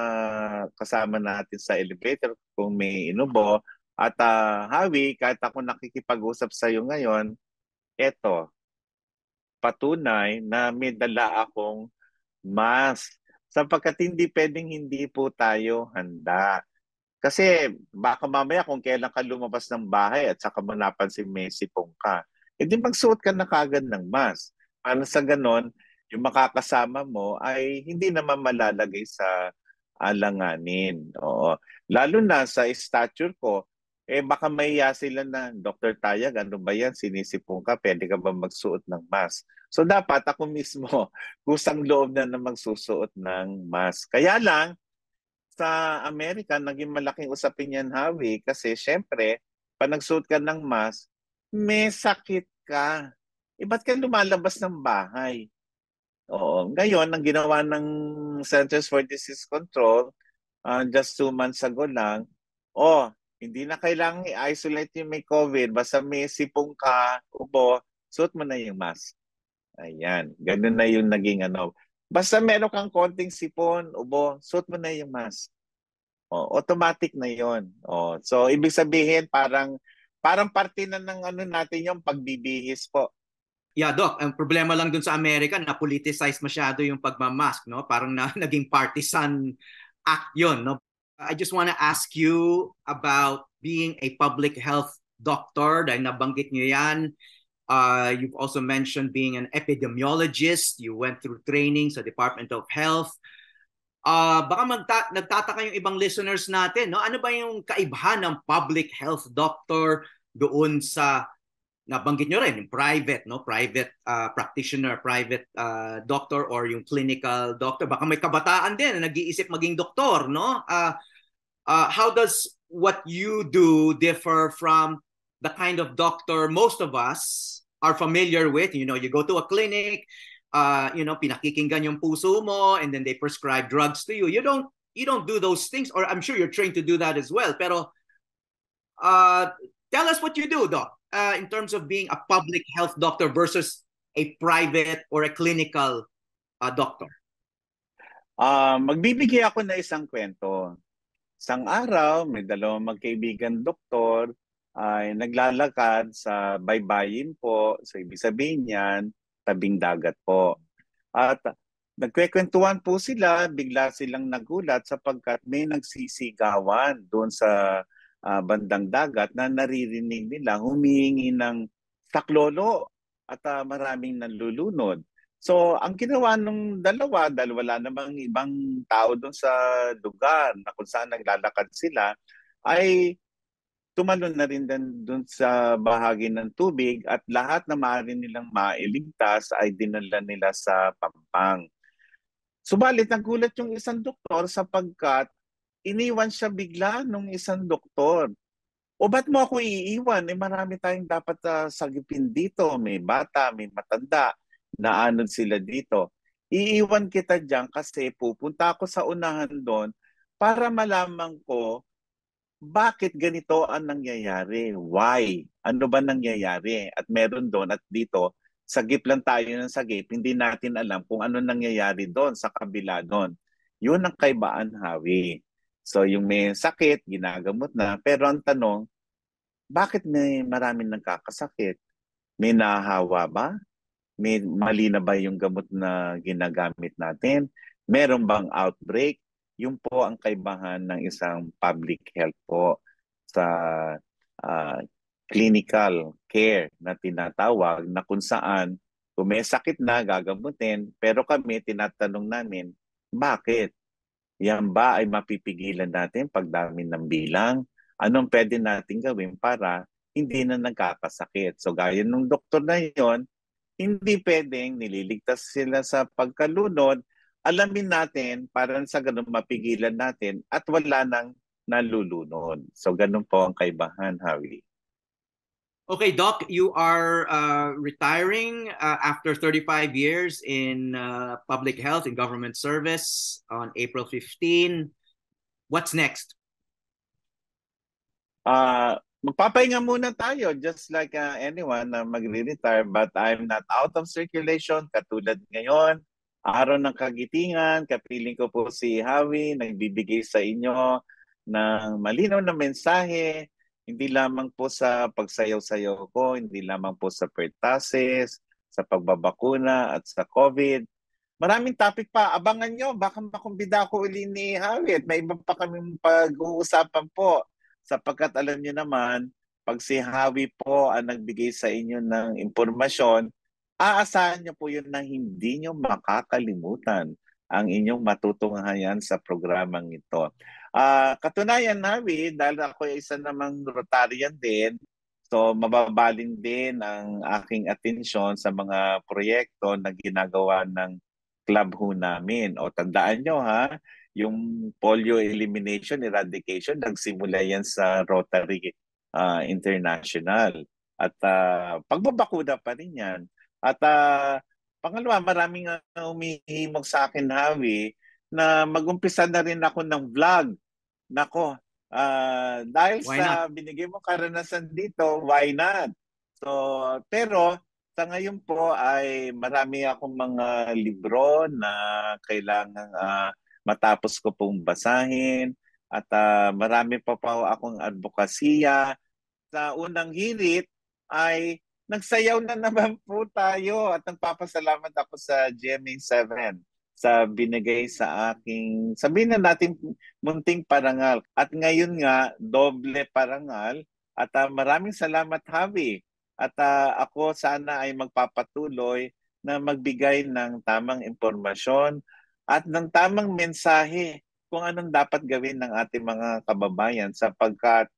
kasama natin sa elevator kung may inubo. At uh, Hawi, kahit ako nakikipag-usap sa iyo ngayon, eto, patunay na may dala akong mask. Sapagkat hindi pwedeng hindi po tayo handa. Kasi baka mamaya kung kailan ka lumabas ng bahay at saka mo napansin may sipong ka, hindi e magsuot ka na kagad ng mask. Ano sa ganon, yung makakasama mo ay hindi naman malalagay sa alanganin. Oo. Lalo na sa stature ko, eh baka mahiya sila na, Dr. Tayag, ano ba yan? Sinisipong ka, pwede ka ba magsuot ng mask? So dapat ako mismo, gustang loob na na magsusuot ng mask. Kaya lang, sa Amerika, naging malaking usapin yan, Hawi, kasi syempre, pag nagsuot ka ng mask, may sakit ka. Eh, ba't ka lumalabas ng bahay? Oo. Ngayon, ang ginawa ng Centers for Disease Control, uh, just two months ago lang, oh, hindi na kailangang i-isolate yung may COVID. Basta may sipong ka, ubo, suot mo na yung mask. Ayan. Ganun na yung naging ano. Basta meron kang konting sipon, ubo, suot mo na yung mask. O, oh, automatic na yon. O, oh, so, ibig sabihin, parang parang parte na ng ano natin yung pagbibihis po. Yeah, Doc. Ang problema lang dun sa Amerika, na-politicize masyado yung pagmamask, no? Parang na, naging partisan act yon no? I just want to ask you about being a public health doctor. Dahil nabanggit niyo yan. Uh, you've also mentioned being an epidemiologist. You went through training sa Department of Health. Uh, baka magta- nagtataka yung ibang listeners natin, no? Ano ba yung kaibahan ng public health doctor doon sa nabanggit nyo rin, yung private, no? private uh, practitioner, private uh, doctor or yung clinical doctor. Baka may kabataan din na nag-iisip maging doktor. No? Uh, uh, how does what you do differ from the kind of doctor most of us are familiar with? You know, you go to a clinic, uh, you know, pinakikinggan yung puso mo and then they prescribe drugs to you. You don't you don't do those things or I'm sure you're trained to do that as well. Pero uh, tell us what you do, doc. uh, in terms of being a public health doctor versus a private or a clinical uh, doctor? Uh, magbibigay ako na isang kwento. Isang araw, may dalawang magkaibigan doktor ay naglalakad sa baybayin po. So ibig sabihin niyan, tabing dagat po. At nagkwekwentuhan po sila, bigla silang nagulat sapagkat may nagsisigawan doon sa uh, bandang dagat na naririnig nila humihingi ng taklolo at uh, maraming nalulunod. So, ang ginawa nung dalawa, dahil wala namang ibang tao doon sa lugar na kung saan naglalakad sila, ay tumalon na rin doon sa bahagi ng tubig at lahat na maaari nilang mailigtas ay dinala nila sa pampang. Subalit nagulat yung isang doktor sapagkat iniwan siya bigla nung isang doktor. O ba't mo ako iiwan? Eh marami tayong dapat uh, sagipin dito. May bata, may matanda, naanod sila dito. Iiwan kita dyan kasi pupunta ako sa unahan doon para malaman ko bakit ganito ang nangyayari? Why? Ano ba nangyayari? At meron doon at dito, sagip lang tayo ng sagip, hindi natin alam kung ano nangyayari doon sa kabila doon. Yun ang kaibaan hawi. So yung may sakit, ginagamot na. Pero ang tanong, bakit may maraming nagkakasakit? May nahawa ba? May mali na ba yung gamot na ginagamit natin? Meron bang outbreak? Yung po ang kaibahan ng isang public health po sa uh, clinical care na tinatawag na kung saan kung may sakit na, gagamutin. Pero kami, tinatanong namin, bakit? Yan ba ay mapipigilan natin pagdami ng bilang? Anong pwede natin gawin para hindi na nagkakasakit? So gaya nung doktor na yon, hindi pwedeng nililigtas sila sa pagkalunod. Alamin natin para sa ganun mapigilan natin at wala nang nalulunod. So ganun po ang kaibahan, Harry. Okay, Doc, you are uh, retiring uh, after 35 years in uh, public health and government service on April 15. What's next? Uh, magpapahinga muna tayo just like uh, anyone na magre-retire but I'm not out of circulation katulad ngayon araw ng kagitingan kapiling ko po si Hawi nagbibigay sa inyo ng malinaw na mensahe hindi lamang po sa pagsayaw-sayaw ko, hindi lamang po sa pertases, sa pagbabakuna at sa COVID. Maraming topic pa. Abangan nyo, baka makumbida ako uli ni Harriet. May iba pa kaming pag-uusapan po. Sapagkat alam nyo naman, pag si Hawi po ang nagbigay sa inyo ng impormasyon, aasahan nyo po yun na hindi nyo makakalimutan ang inyong matutunghayan sa programang ito. Uh, katunayan nawi, dahil ako ay isa namang Rotarian din, so mababaling din ang aking atensyon sa mga proyekto na ginagawa ng club ho namin. O tandaan nyo ha, yung polio elimination, eradication, nagsimula yan sa Rotary uh, International. At uh, pagbabakuda pa rin yan. At uh, pangalawa, maraming uh, umihimog sa akin, Hawi, na magumpisa na rin ako ng vlog nako, uh, dahil why sa not? binigay mo karanasan dito, why not? So, pero sa ngayon po ay marami akong mga libro na kailangan uh, ah, matapos ko pong basahin at uh, marami pa po akong advokasya. Sa unang hirit ay nagsayaw na naman po tayo at nagpapasalamat ako sa GMA 7 sa binigay sa aking, sabihin na natin, munting parangal. At ngayon nga, doble parangal. At uh, maraming salamat, Javi. At uh, ako sana ay magpapatuloy na magbigay ng tamang impormasyon at ng tamang mensahe kung anong dapat gawin ng ating mga kababayan sapagkat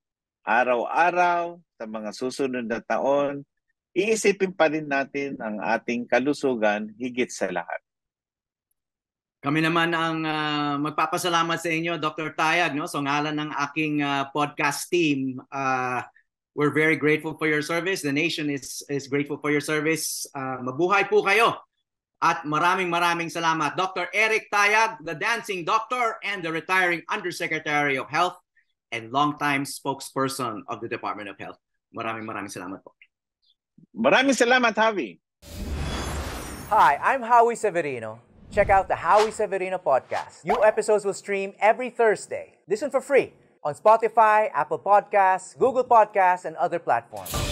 araw-araw sa mga susunod na taon, iisipin pa rin natin ang ating kalusugan higit sa lahat. Kami naman ang uh, magpapasalamat sa inyo, Dr. Tayag, no? So ngalan ng aking uh, podcast team, uh, we're very grateful for your service. The nation is is grateful for your service. Uh, mabuhay po kayo. At maraming maraming salamat. Dr. Eric Tayag, the dancing doctor and the retiring Undersecretary of Health and longtime spokesperson of the Department of Health. Maraming maraming salamat po. Maraming salamat, Javi. Hi, I'm Howie Severino Check out the Howie Severino podcast. New episodes will stream every Thursday. Listen for free on Spotify, Apple Podcasts, Google Podcasts, and other platforms.